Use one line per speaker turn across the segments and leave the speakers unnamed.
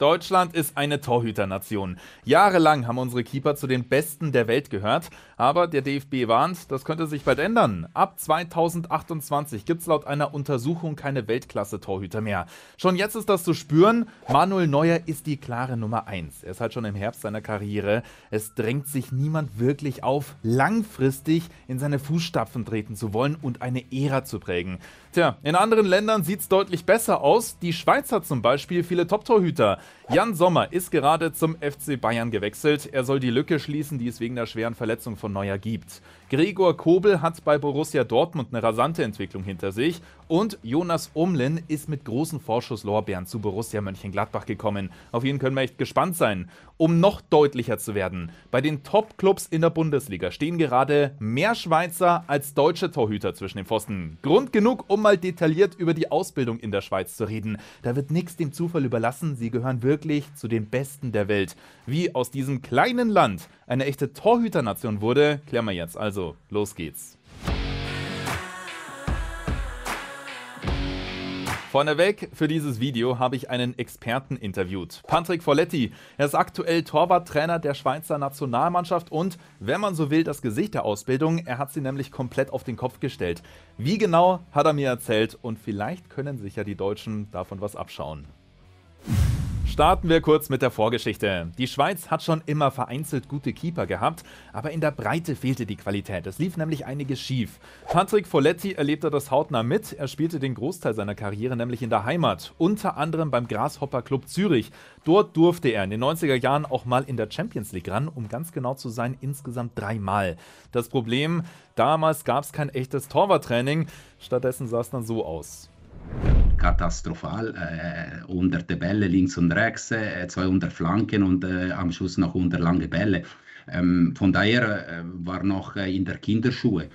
Deutschland ist eine Torhüternation. Jahrelang haben unsere Keeper zu den besten der Welt gehört, aber der DFB warnt, das könnte sich bald ändern. Ab 2028 gibt es laut einer Untersuchung keine Weltklasse-Torhüter mehr. Schon jetzt ist das zu spüren. Manuel Neuer ist die klare Nummer 1. Er ist halt schon im Herbst seiner Karriere. Es drängt sich niemand wirklich auf, langfristig in seine Fußstapfen treten zu wollen und eine Ära zu prägen. Tja, in anderen Ländern sieht es deutlich besser aus. Die Schweiz hat zum Beispiel viele Top-Torhüter. Jan Sommer ist gerade zum FC Bayern gewechselt. Er soll die Lücke schließen, die es wegen der schweren Verletzung von Neuer gibt. Gregor Kobel hat bei Borussia Dortmund eine rasante Entwicklung hinter sich und Jonas Umlin ist mit großen Vorschusslorbeeren zu Borussia Mönchengladbach gekommen. Auf ihn können wir echt gespannt sein. Um noch deutlicher zu werden, bei den Top-Clubs in der Bundesliga stehen gerade mehr Schweizer als deutsche Torhüter zwischen den Pfosten. Grund genug, um mal detailliert über die Ausbildung in der Schweiz zu reden. Da wird nichts dem Zufall überlassen, sie gehören wirklich zu den Besten der Welt. Wie aus diesem kleinen Land eine echte Torhüternation wurde, klären wir jetzt also also, los geht's. Vorneweg, für dieses Video habe ich einen Experten interviewt. Patrick Folletti. Er ist aktuell Torwarttrainer der Schweizer Nationalmannschaft und, wenn man so will, das Gesicht der Ausbildung. Er hat sie nämlich komplett auf den Kopf gestellt. Wie genau, hat er mir erzählt und vielleicht können sich ja die Deutschen davon was abschauen. Starten wir kurz mit der Vorgeschichte. Die Schweiz hat schon immer vereinzelt gute Keeper gehabt, aber in der Breite fehlte die Qualität. Es lief nämlich einiges schief. Patrick Folletti erlebte das hautnah mit. Er spielte den Großteil seiner Karriere nämlich in der Heimat, unter anderem beim Grasshopper Club Zürich. Dort durfte er in den 90er Jahren auch mal in der Champions League ran, um ganz genau zu sein, insgesamt dreimal. Das Problem, damals gab es kein echtes Torwarttraining. Stattdessen sah es
dann so aus katastrophal. Äh, unter Bälle links und rechts, äh, 200 Flanken und äh, am Schluss noch 100 lange Bälle. Ähm, von daher äh, war noch äh, in der Kinderschuhe.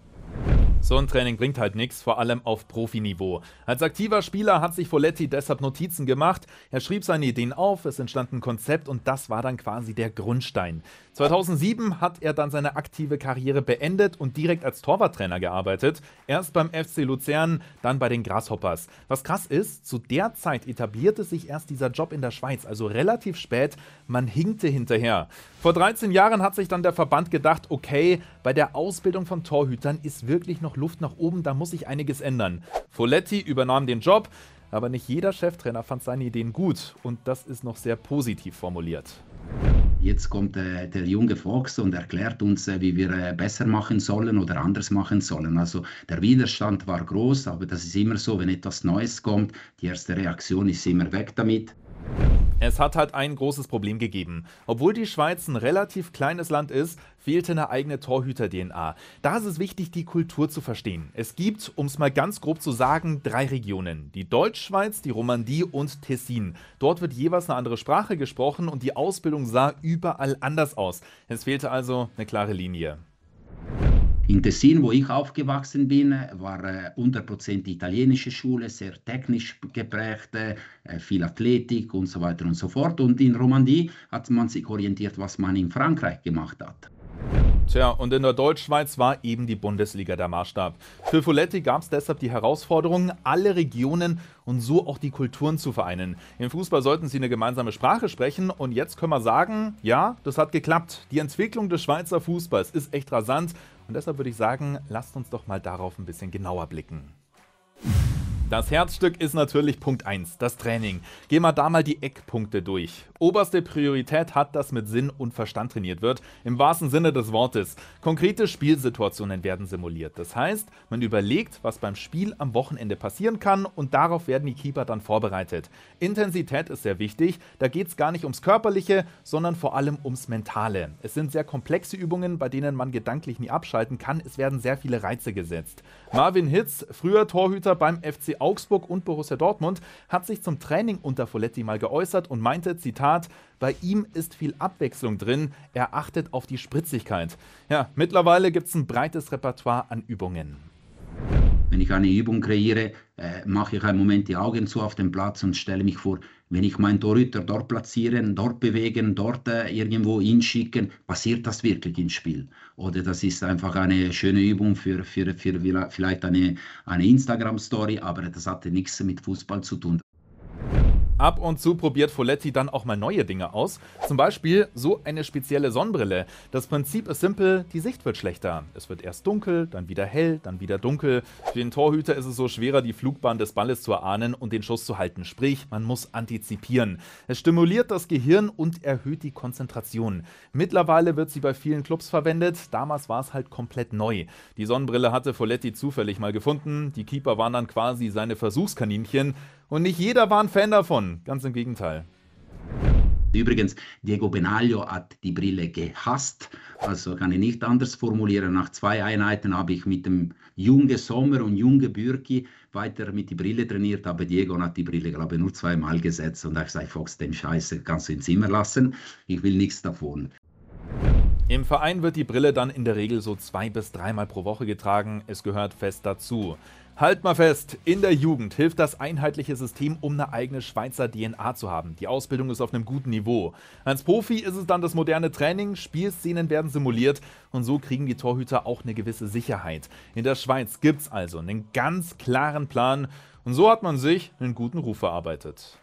So ein Training bringt halt nichts, vor allem auf Profiniveau. Als aktiver Spieler hat sich Folletti deshalb Notizen gemacht. Er schrieb seine Ideen auf, es entstand ein Konzept und das war dann quasi der Grundstein. 2007 hat er dann seine aktive Karriere beendet und direkt als Torwarttrainer gearbeitet. Erst beim FC Luzern, dann bei den Grasshoppers. Was krass ist, zu der Zeit etablierte sich erst dieser Job in der Schweiz, also relativ spät. Man hinkte hinterher. Vor 13 Jahren hat sich dann der Verband gedacht, okay, bei der Ausbildung von Torhütern ist wirklich noch noch Luft nach oben, da muss sich einiges ändern. Folletti übernahm den Job, aber nicht jeder Cheftrainer fand seine Ideen gut und das ist noch sehr
positiv formuliert. Jetzt kommt äh, der junge Fox und erklärt uns, äh, wie wir äh, besser machen sollen oder anders machen sollen. Also der Widerstand war groß, aber das ist immer so, wenn etwas Neues kommt, die erste Reaktion ist immer weg damit. Es hat
halt ein großes Problem gegeben. Obwohl die Schweiz ein relativ kleines Land ist, fehlte eine eigene Torhüter-DNA. Da ist es wichtig, die Kultur zu verstehen. Es gibt, um es mal ganz grob zu sagen, drei Regionen. Die Deutschschweiz, die Romandie und Tessin. Dort wird jeweils eine andere Sprache gesprochen und die Ausbildung sah überall anders aus. Es fehlte also eine klare Linie.
In Tessin, wo ich aufgewachsen bin, war 100% äh, italienische Schule, sehr technisch geprägt, äh, viel Athletik und so weiter und so fort. Und in Romandie hat man sich orientiert, was man in Frankreich gemacht hat. Tja,
und in der Deutschschweiz war eben die Bundesliga der Maßstab. Für Folletti gab es deshalb die Herausforderung, alle Regionen und so auch die Kulturen zu vereinen. Im Fußball sollten sie eine gemeinsame Sprache sprechen und jetzt können wir sagen, ja, das hat geklappt. Die Entwicklung des Schweizer Fußballs ist echt rasant und deshalb würde ich sagen, lasst uns doch mal darauf ein bisschen genauer blicken. Das Herzstück ist natürlich Punkt 1, das Training. Geh mal da mal die Eckpunkte durch. Oberste Priorität hat, dass mit Sinn und Verstand trainiert wird, im wahrsten Sinne des Wortes. Konkrete Spielsituationen werden simuliert. Das heißt, man überlegt, was beim Spiel am Wochenende passieren kann und darauf werden die Keeper dann vorbereitet. Intensität ist sehr wichtig, da geht es gar nicht ums Körperliche, sondern vor allem ums Mentale. Es sind sehr komplexe Übungen, bei denen man gedanklich nie abschalten kann, es werden sehr viele Reize gesetzt. Marvin Hitz, früher Torhüter beim FC Augsburg und Borussia Dortmund, hat sich zum Training unter Folletti mal geäußert und meinte, Zitat, bei ihm ist viel Abwechslung drin, er achtet auf die Spritzigkeit. Ja, mittlerweile gibt es ein breites Repertoire an Übungen.
Wenn ich eine Übung kreiere, äh, mache ich einen Moment die Augen zu auf dem Platz und stelle mich vor, wenn ich meinen Torhüter dort platzieren, dort bewegen, dort äh, irgendwo hinschicken, passiert das wirklich im Spiel. Oder das ist einfach eine schöne Übung für, für, für vielleicht eine, eine Instagram-Story, aber das hat nichts mit Fußball zu tun. Ab und
zu probiert Foletti dann auch mal neue Dinge aus, zum Beispiel so eine spezielle Sonnenbrille. Das Prinzip ist simpel, die Sicht wird schlechter. Es wird erst dunkel, dann wieder hell, dann wieder dunkel. Für den Torhüter ist es so schwerer, die Flugbahn des Balles zu erahnen und den Schuss zu halten, sprich, man muss antizipieren. Es stimuliert das Gehirn und erhöht die Konzentration. Mittlerweile wird sie bei vielen Clubs verwendet, damals war es halt komplett neu. Die Sonnenbrille hatte Foletti zufällig mal gefunden, die Keeper waren dann quasi seine Versuchskaninchen und nicht jeder war ein Fan davon, ganz im Gegenteil.
Übrigens, Diego Benaglio hat die Brille gehasst, also kann ich nicht anders formulieren. Nach zwei Einheiten habe ich mit dem Junge Sommer und Junge Bürki weiter mit die Brille trainiert, aber Diego hat die Brille, glaube ich, nur zweimal gesetzt und ich sage, Fox, den Scheiße kannst du ins Zimmer lassen, ich will nichts davon. Im Verein wird die Brille dann in
der Regel so zwei bis dreimal pro Woche getragen, es gehört fest dazu. Halt mal fest, in der Jugend hilft das einheitliche System, um eine eigene Schweizer DNA zu haben. Die Ausbildung ist auf einem guten Niveau. Als Profi ist es dann das moderne Training, Spielszenen werden simuliert und so kriegen die Torhüter auch eine gewisse Sicherheit. In der Schweiz gibt es also einen ganz klaren Plan und so hat man sich einen guten Ruf verarbeitet.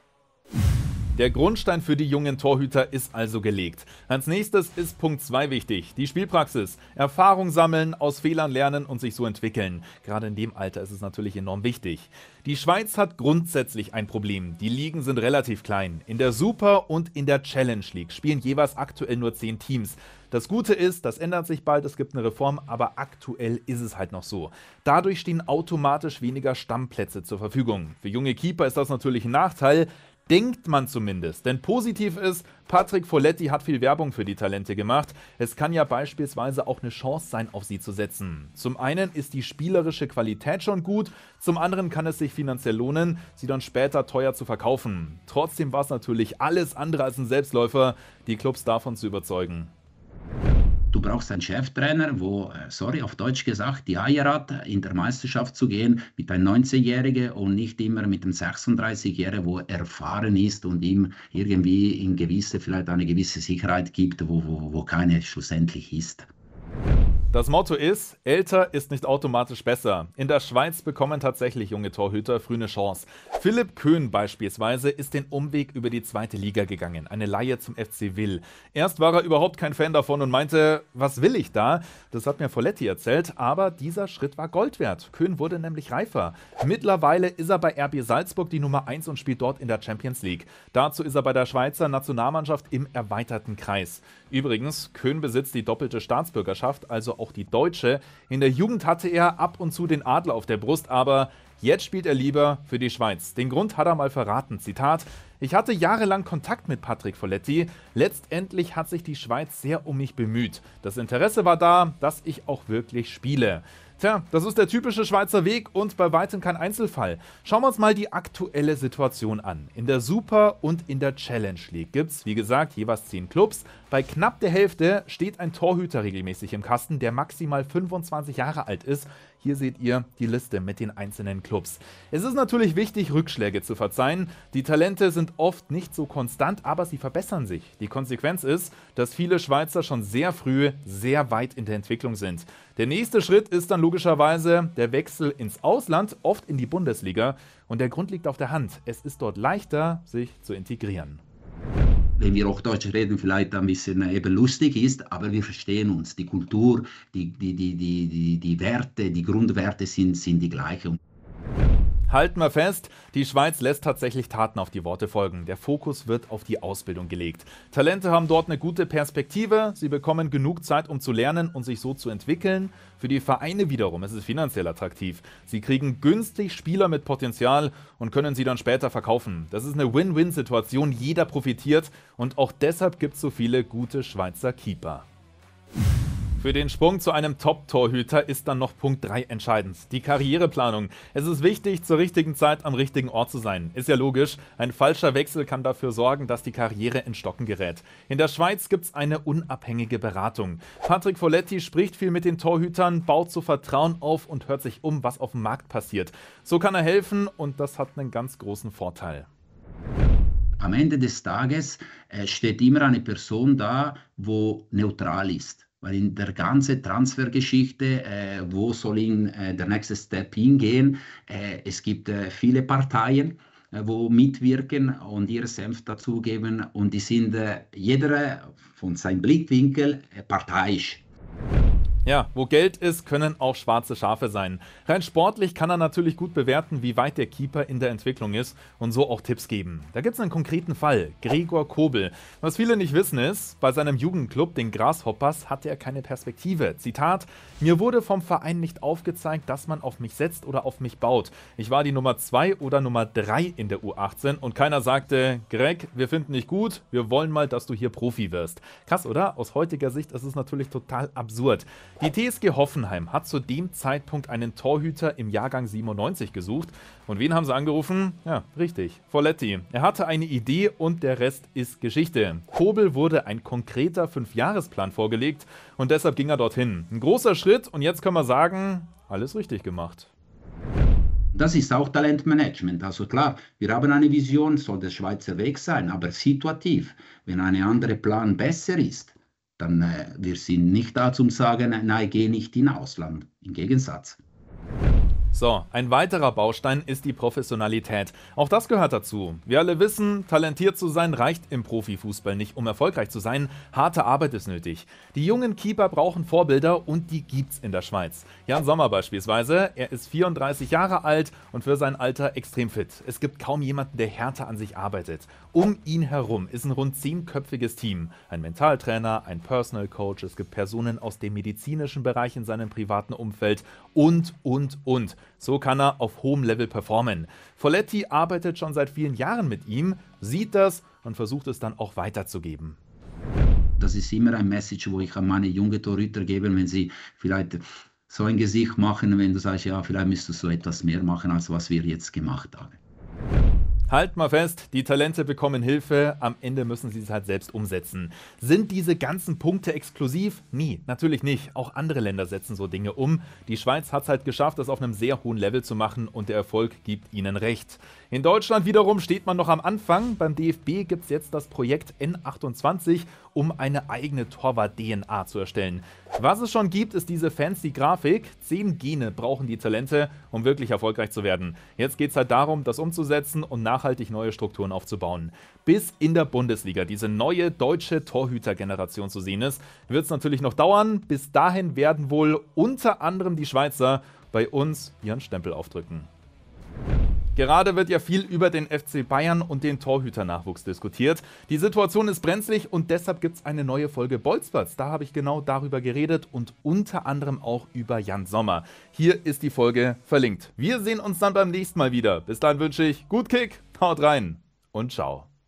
Der Grundstein für die jungen Torhüter ist also gelegt. Als nächstes ist Punkt 2 wichtig, die Spielpraxis. Erfahrung sammeln, aus Fehlern lernen und sich so entwickeln. Gerade in dem Alter ist es natürlich enorm wichtig. Die Schweiz hat grundsätzlich ein Problem. Die Ligen sind relativ klein. In der Super und in der Challenge League spielen jeweils aktuell nur 10 Teams. Das Gute ist, das ändert sich bald, es gibt eine Reform, aber aktuell ist es halt noch so. Dadurch stehen automatisch weniger Stammplätze zur Verfügung. Für junge Keeper ist das natürlich ein Nachteil. Denkt man zumindest. Denn positiv ist, Patrick Folletti hat viel Werbung für die Talente gemacht. Es kann ja beispielsweise auch eine Chance sein, auf sie zu setzen. Zum einen ist die spielerische Qualität schon gut, zum anderen kann es sich finanziell lohnen, sie dann später teuer zu verkaufen. Trotzdem war es natürlich alles andere als
ein Selbstläufer, die Clubs davon zu überzeugen. Du brauchst einen Cheftrainer, wo, äh, sorry, auf Deutsch gesagt, die Eier hat, in der Meisterschaft zu gehen mit einem 19-Jährigen und nicht immer mit einem 36-Jährigen, wo erfahren ist und ihm irgendwie in gewisse, vielleicht eine gewisse Sicherheit gibt, wo, wo, wo keine schlussendlich ist.
Das Motto ist, älter ist nicht automatisch besser. In der Schweiz bekommen tatsächlich junge Torhüter früh eine Chance. Philipp Köhn beispielsweise ist den Umweg über die zweite Liga gegangen, eine Laie zum FC Will. Erst war er überhaupt kein Fan davon und meinte, was will ich da? Das hat mir Folletti erzählt, aber dieser Schritt war Gold wert. Köhn wurde nämlich reifer. Mittlerweile ist er bei RB Salzburg die Nummer 1 und spielt dort in der Champions League. Dazu ist er bei der Schweizer Nationalmannschaft im erweiterten Kreis. Übrigens, Köhn besitzt die doppelte Staatsbürgerschaft, also auch die deutsche. In der Jugend hatte er ab und zu den Adler auf der Brust, aber jetzt spielt er lieber für die Schweiz. Den Grund hat er mal verraten. Zitat: Ich hatte jahrelang Kontakt mit Patrick Folletti. Letztendlich hat sich die Schweiz sehr um mich bemüht. Das Interesse war da, dass ich auch wirklich spiele. Tja, das ist der typische Schweizer Weg und bei weitem kein Einzelfall. Schauen wir uns mal die aktuelle Situation an. In der Super und in der Challenge League gibt es, wie gesagt, jeweils 10 Clubs. Bei knapp der Hälfte steht ein Torhüter regelmäßig im Kasten, der maximal 25 Jahre alt ist. Hier seht ihr die Liste mit den einzelnen Clubs. Es ist natürlich wichtig, Rückschläge zu verzeihen. Die Talente sind oft nicht so konstant, aber sie verbessern sich. Die Konsequenz ist, dass viele Schweizer schon sehr früh sehr weit in der Entwicklung sind. Der nächste Schritt ist dann logischerweise der Wechsel ins Ausland, oft in die Bundesliga. Und der Grund liegt auf der Hand. Es ist dort leichter, sich zu integrieren
wenn wir auch Deutsch reden, vielleicht ein bisschen eben lustig ist, aber wir verstehen uns. Die Kultur, die, die, die, die, die, Werte, die Grundwerte sind, sind die gleichen.
Halten wir fest, die Schweiz lässt tatsächlich Taten auf die Worte folgen. Der Fokus wird auf die Ausbildung gelegt. Talente haben dort eine gute Perspektive, sie bekommen genug Zeit, um zu lernen und sich so zu entwickeln. Für die Vereine wiederum ist es finanziell attraktiv. Sie kriegen günstig Spieler mit Potenzial und können sie dann später verkaufen. Das ist eine Win-Win-Situation, jeder profitiert und auch deshalb gibt es so viele gute Schweizer Keeper. Für den Sprung zu einem Top-Torhüter ist dann noch Punkt 3 entscheidend, die Karriereplanung. Es ist wichtig, zur richtigen Zeit am richtigen Ort zu sein. Ist ja logisch, ein falscher Wechsel kann dafür sorgen, dass die Karriere in Stocken gerät. In der Schweiz gibt es eine unabhängige Beratung. Patrick Folletti spricht viel mit den Torhütern, baut so Vertrauen auf und hört sich um, was auf dem Markt passiert. So kann er helfen
und das hat einen ganz großen Vorteil am Ende des Tages äh, steht immer eine Person da, wo neutral ist weil in der ganzen Transfergeschichte, äh, wo soll in, äh, der nächste Step hingehen, äh, es gibt äh, viele Parteien, äh, wo mitwirken und ihren Senf dazugeben und die sind äh, jeder von seinem Blickwinkel parteiisch.
Ja, wo Geld ist, können auch schwarze Schafe sein. Rein sportlich kann er natürlich gut bewerten, wie weit der Keeper in der Entwicklung ist und so auch Tipps geben. Da gibt es einen konkreten Fall, Gregor Kobel. Was viele nicht wissen ist, bei seinem Jugendclub, den Grasshoppers, hatte er keine Perspektive. Zitat, mir wurde vom Verein nicht aufgezeigt, dass man auf mich setzt oder auf mich baut. Ich war die Nummer 2 oder Nummer 3 in der U18 und keiner sagte, Greg, wir finden dich gut, wir wollen mal, dass du hier Profi wirst. Krass, oder? Aus heutiger Sicht ist es natürlich total absurd. Die TSG Hoffenheim hat zu dem Zeitpunkt einen Torhüter im Jahrgang 97 gesucht. Und wen haben sie angerufen? Ja, richtig, Folletti. Er hatte eine Idee und der Rest ist Geschichte. Kobel wurde ein konkreter Fünfjahresplan vorgelegt und deshalb ging er dorthin. Ein
großer Schritt und jetzt kann man sagen, alles richtig gemacht. Das ist auch Talentmanagement. Also klar, wir haben eine Vision, soll der Schweizer Weg sein, aber situativ. Wenn ein anderer Plan besser ist, dann äh, wir sind nicht da zum sagen, nein, geh nicht in Ausland. Im Gegensatz.
So, ein weiterer Baustein ist die Professionalität. Auch das gehört dazu. Wir alle wissen, talentiert zu sein reicht im Profifußball nicht, um erfolgreich zu sein. Harte Arbeit ist nötig. Die jungen Keeper brauchen Vorbilder und die gibt's in der Schweiz. Jan Sommer beispielsweise, er ist 34 Jahre alt und für sein Alter extrem fit. Es gibt kaum jemanden, der härter an sich arbeitet. Um ihn herum ist ein rund zehnköpfiges Team. Ein Mentaltrainer, ein Personal Coach, es gibt Personen aus dem medizinischen Bereich in seinem privaten Umfeld und, und, und. So kann er auf hohem Level performen. Folletti arbeitet schon seit vielen Jahren mit ihm, sieht das und versucht es dann auch
weiterzugeben. Das ist immer ein Message, wo ich an meine junge Torhüter gebe, wenn sie vielleicht so ein Gesicht machen, wenn du sagst, ja, vielleicht müsstest du so etwas mehr machen, als was wir jetzt gemacht haben.
Halt mal fest, die Talente bekommen Hilfe, am Ende müssen sie es halt selbst umsetzen. Sind diese ganzen Punkte exklusiv? Nie, natürlich nicht. Auch andere Länder setzen so Dinge um. Die Schweiz hat es halt geschafft, das auf einem sehr hohen Level zu machen und der Erfolg gibt ihnen recht. In Deutschland wiederum steht man noch am Anfang. Beim DFB gibt es jetzt das Projekt N28, um eine eigene Torwart-DNA zu erstellen. Was es schon gibt, ist diese fancy Grafik. Zehn Gene brauchen die Talente, um wirklich erfolgreich zu werden. Jetzt geht es halt darum, das umzusetzen und nach nachhaltig neue Strukturen aufzubauen. Bis in der Bundesliga diese neue deutsche Torhütergeneration zu sehen ist, wird es natürlich noch dauern. Bis dahin werden wohl unter anderem die Schweizer bei uns ihren Stempel aufdrücken. Gerade wird ja viel über den FC Bayern und den Torhüternachwuchs diskutiert. Die Situation ist brenzlig und deshalb gibt es eine neue Folge Bolzplatz. Da habe ich genau darüber geredet und unter anderem auch über Jan Sommer. Hier ist die Folge verlinkt. Wir sehen uns dann beim nächsten Mal wieder. Bis dann wünsche ich gut Kick, haut rein und ciao.